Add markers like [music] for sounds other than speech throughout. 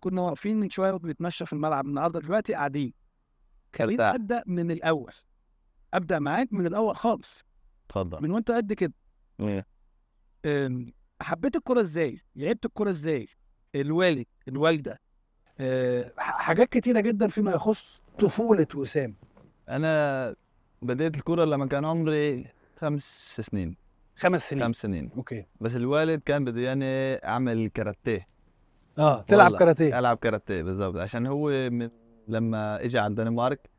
كنا واقفين من شويه وبنتمشى في الملعب النهارده دلوقتي قاعدين خليني ابدا من الاول ابدا معاك من الاول خالص اتفضل من وانت قد كده إيه؟ حبيت الكرة ازاي؟ لعبت الكرة ازاي؟ الوالد الوالدة أه حاجات كتيرة جدا فيما يخص طفولة وسام أنا بدأت الكرة لما كان عمري خمس سنين خمس سنين خمس سنين اوكي بس الوالد كان بده يعني اعمل كاراتيه اه تلعب كاراتيه العب كاراتيه بالظبط عشان هو من لما اجى على الدنمارك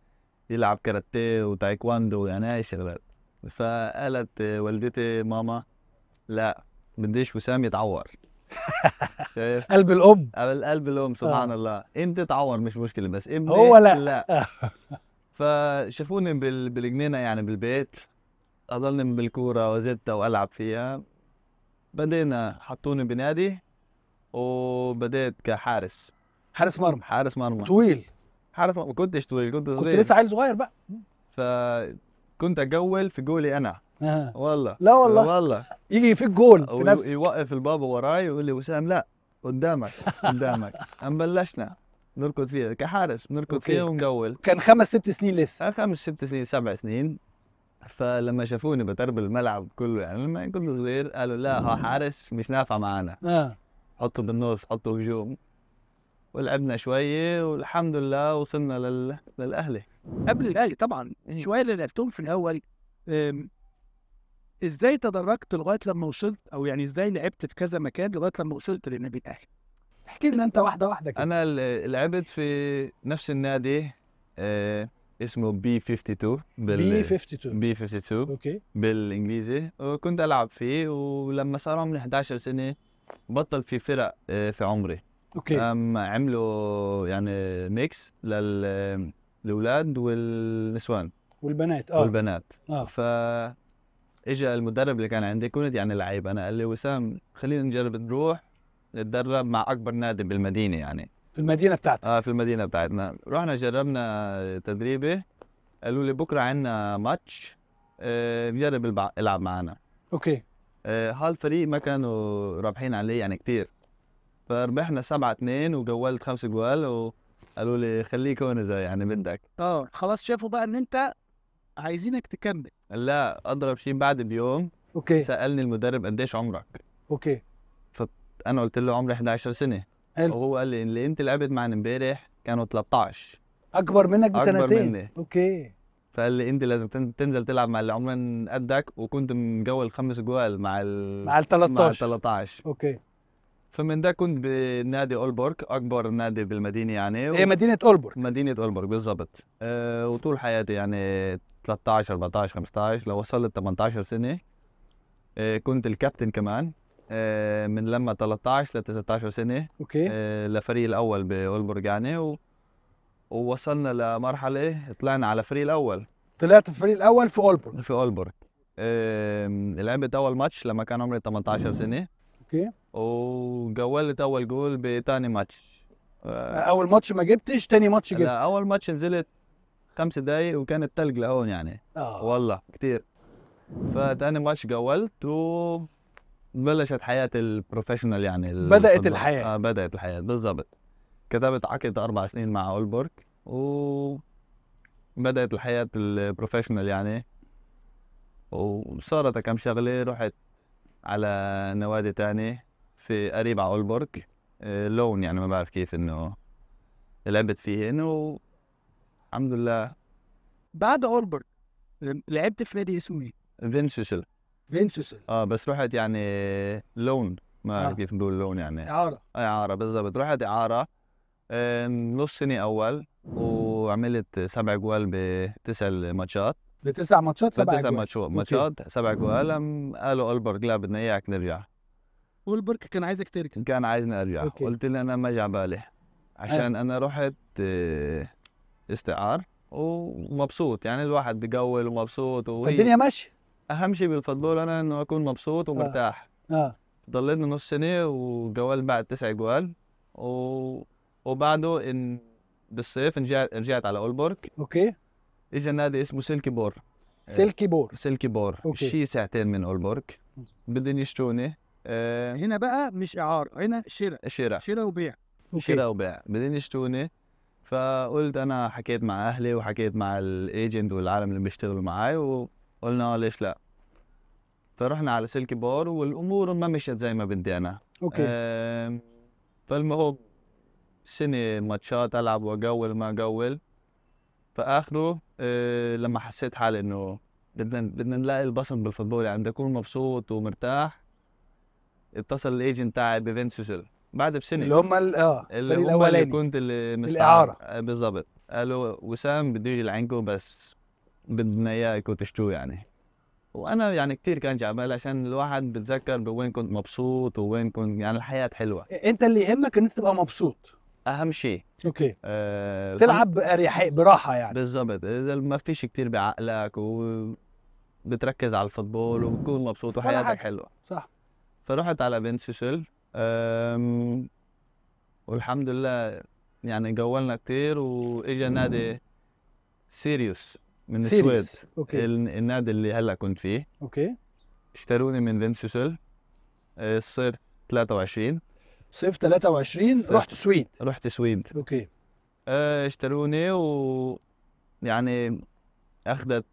يلعب كاراتيه وتايكواندو يعني هاي الشغلات فقالت والدتي ماما لا بديش وسام يتعور [laughs] قلب الام قلب الام سبحان آه. الله انت تعور مش مشكله بس امي هو لا, لا. آه. [laughs] فشافوني بال... بالجنينه يعني بالبيت اضلني بالكوره وزدت والعب فيها بدينا حطوني بنادي وبدأت كحارس حارس مرمى حارس مرمى طويل حارس مرمى كنتش طويل كنت صغير كنت لسه عيل صغير بقى فكنت اجول في جولي انا آه. والله لا والله والله يجي في الجول في نفسك يوقف البابا وراي ويقول لي وسام لا قدامك قدامك قام [laughs] بلشنا نركض فيها كحارس نركض فيها ونجول كان خمس ست سنين لسه آه، خمس ست سنين سبع سنين فلما شافوني بتربل الملعب كله يعني لما كنت صغير قالوا لا هو حارس مش نافع معانا آه. حطوا بالنص حطوا هجوم ولعبنا شوية والحمد لله وصلنا لل... للأهلي قبل الأهلي طبعا إيه. شوية اللي لعبتهم في الأول ازاي تدرجت لغاية لما وصلت أو يعني ازاي لعبت في كذا مكان لغاية لما وصلت للنادي الأهلي احكي لنا أنت واحدة واحدة كده أنا لعبت في نفس النادي آه اسمه بي 52 بال بي 52 بي 52 اوكي بالانجليزي وكنت العب فيه ولما صار عمري 11 سنه بطل في فرق آه، في عمري اوكي أم عملوا يعني ميكس للاولاد والنسوان والبنات اه والبنات اه ف اجى المدرب اللي كان عندي كنت يعني لعيب انا قال لي وسام خلينا نجرب نروح نتدرب مع اكبر نادي بالمدينه يعني في المدينه بتاعتك اه في المدينه بتاعتنا رحنا جربنا تدريبه قالوا لي بكره عندنا ماتش آه بجرب العب معنا اوكي هالفريق آه، ما كانوا رابحين عليه يعني كثير فربحنا 7 2 وجولت خمس جوال وقالوا لي خليك هون اذا يعني بدك اه خلاص شافوا بقى ان انت عايزينك تكمل لا اضرب شيء بعد بيوم اوكي سالني المدرب قديش عمرك اوكي فانا قلت له عمري 11 سنه حلو وهو قال لي اللي انت لعبت معنا امبارح كانوا 13 اكبر منك بسنتين اكبر مني اوكي فقال لي انت لازم تنزل تلعب مع اللي عمران قدك وكنت مجول خمس جوال مع ال مع ال 13 مع ال 13 اوكي فمن ده كنت بنادي اولبورغ اكبر نادي بالمدينه يعني هي و... مدينه اولبورغ مدينه اولبورغ بالظبط أه وطول حياتي يعني 13 14 15 لو وصلت 18 سنه أه كنت الكابتن كمان أه من لما 13 ل 19 سنه اوكي أه لفريق الاول باولبورغ يعني و... ووصلنا لمرحله ايه طلعنا على الفريق الاول طلعت في الفريق الاول في أولبورغ في أولبورغ آه لعبت اول ماتش لما كان عمري 18 سنه اوكي وجولت اول جول بتاني ماتش آه اول ماتش ما جبتش تاني ماتش جبت لا اول ماتش نزلت خمس دقايق وكان التلج لهون يعني اه والله كتير فتاني ماتش جولت و بلشت حياه البروفيشنال يعني بدات الحياه اه بدات الحياه بالضبط كتبت عقد أربع سنين مع أولبورغ وبدأت الحياة البروفيشنال يعني وصارت كم شغلة رحت على نوادي تانية في قريب على أولبورغ لون آه، يعني ما بعرف كيف إنه لعبت فيهن الحمد لله بعد أولبورغ لعبت في نادي اسمه ايه؟ فينشيشل فينشيشل اه بس رحت يعني لون ما بعرف آه. كيف نقول لون يعني اعاره اعاره بالضبط رحت اعاره نص سنه اول وعملت سبع جوال بتسع ماتشات بتسع ماتشات سبع بتسع ماتشات سبع جوال قالوا البرج لا بدنا اياك نرجع والبرج كان عايزك ترجع كان عايزني ارجع أوكي. قلت له انا ما جا على بالي عشان أه. انا رحت آه، استعار ومبسوط يعني الواحد بقول ومبسوط وهي الدنيا ماشيه اهم شيء بالفوتبول انا انه اكون مبسوط ومرتاح اه, آه. ضليتنا نص سنه وجوال بعد تسع جوال و وبعده إن بالصيف رجعت على اولبورك اوكي اجى نادي اسمه سلكي بور آه، سلكي بور سلكي بور أوكي. شي ساعتين من اولبورك بدهم يشتوني أه هنا بقى مش اعاره هنا شراء شراء شراء وبيع شراء وبيع بدهم يشتوني فقلت انا حكيت مع اهلي وحكيت مع الايجنت والعالم اللي بيشتغلوا معي وقلنا ليش لا فرحنا على سلكي بور والامور ما مشت زي ما بدي انا اوكي أه فالمهم سنه ماتشات العب واقول ما اقول فاخره آه لما حسيت حالي انه بدنا بدنا نلاقي البصم بالفوتبول يعني بدي اكون مبسوط ومرتاح اتصل الايجنت تاعي بفينسيسل بعد بسنه اللي هم اه اللي هم اللي كنت اللي مستعار آه، بالضبط قالوا وسام بده يجي لعندكم بس بدنا اياكم تشتوه يعني وانا يعني كثير كان جعبال عشان الواحد بتذكر بوين كنت مبسوط ووين كنت يعني الحياه حلوه انت اللي يهمك ان انت تبقى مبسوط اهم شيء اوكي آه تلعب براحه يعني بالظبط اذا ما فيش كثير بعقلك وبتركز على الفوتبول وبتكون مبسوط وحياتك حلوه صح فرحت على بنسيسل والحمد لله يعني جولنا كثير واجا نادي سيريوس من السويد أوكي. النادي اللي هلا كنت فيه اوكي اشتروني من فينسيسل صرت 23 صيف 23 صيف. رحت سويد رحت سويد اوكي آه، اشتروني و يعني اخذت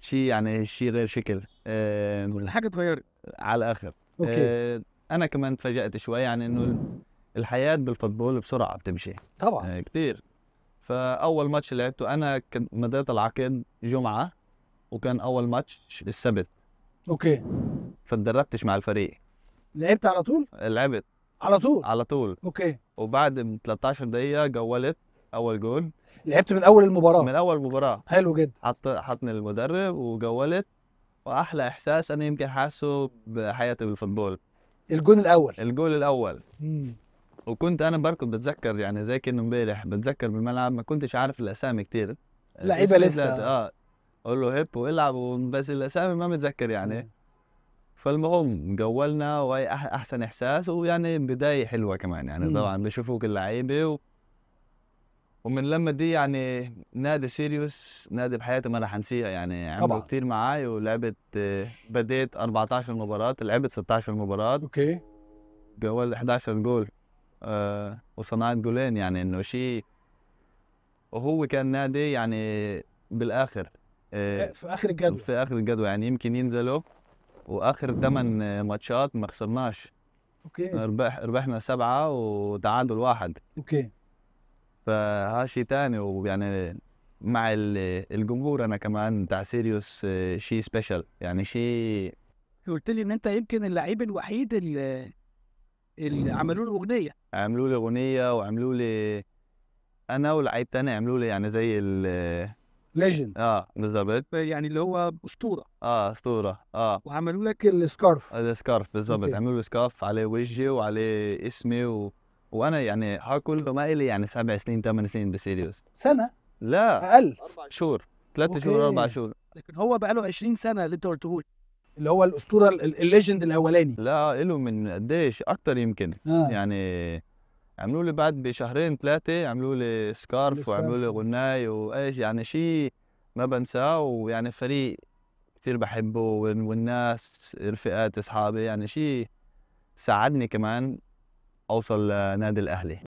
شيء يعني شيء غير شكل آه، كل الحاجه اتغيرت على الاخر اوكي آه، انا كمان تفاجات شوي يعني انه الحياه بالفوتبول بسرعه بتمشي طبعا كثير فاول ماتش لعبته انا كنت مديت العقد جمعه وكان اول ماتش السبت اوكي فتدربتش مع الفريق لعبت على طول؟ لعبت على طول على طول اوكي وبعد 13 دقيقه جولت اول جول لعبت من اول المباراه من اول المباراه حلو جدا حط حطني المدرب وجولت واحلى احساس انا يمكن حاسه بحياتي بالفوتبول الجول الاول الجول الاول مم. وكنت انا بركض بتذكر يعني زي كانه امبارح بتذكر بالملعب ما كنتش عارف الاسامي كتير لعيبه لسه اه اقول له هيب والعب بس الاسامي ما متذكر يعني مم. فالمهم جولنا وهي احسن احساس ويعني بدايه حلوه كمان يعني طبعا بشوفوك اللعيبه و... ومن لما دي يعني نادي سيريوس نادي بحياتي ما راح انسيها يعني عملوا كثير معي ولعبت بديت 14 مباراه لعبت 16 مباراه اوكي جول 11 جول آه وصنعت جولين يعني انه شيء وهو كان نادي يعني بالاخر آه في اخر الجدول في اخر الجدول يعني يمكن ينزلوا واخر ثمان ماتشات ما خسرناش اوكي ربح ربحنا سبعه وتعادل واحد اوكي شيء ثاني ويعني مع الجمهور انا كمان بتاع سيريوس آه، شيء سبيشال يعني شيء قلت لي ان انت يمكن اللعيب الوحيد اللي, اللي عملوا له اغنيه عملوا لي اغنيه وعملوا لي انا ولاعيب تاني عملوا لي يعني زي ليجند اه بالظبط يعني اللي هو اسطوره اه اسطوره اه وعملوا لك السكارف السكارف آه، بالظبط عملوا له سكارف عليه وجهي وعليه اسمي و... وانا يعني هاكل كله ما الي يعني سبع سنين ثمان سنين بسيريوس سنه لا اقل اربع شهور ثلاث شهور اربع شهور لكن هو بقى له 20 سنه اللي انت قلته اللي هو الاسطوره الليجند الاولاني لا له من قديش اكتر يمكن آه. يعني عملوا لي بعد بشهرين ثلاثه عملوا لي سكارف وعملوا لي غناي وايش يعني شيء ما بنساه ويعني فريق كثير بحبه والناس رفقات اصحابي يعني شيء ساعدني كمان اوصل لنادي الاهلي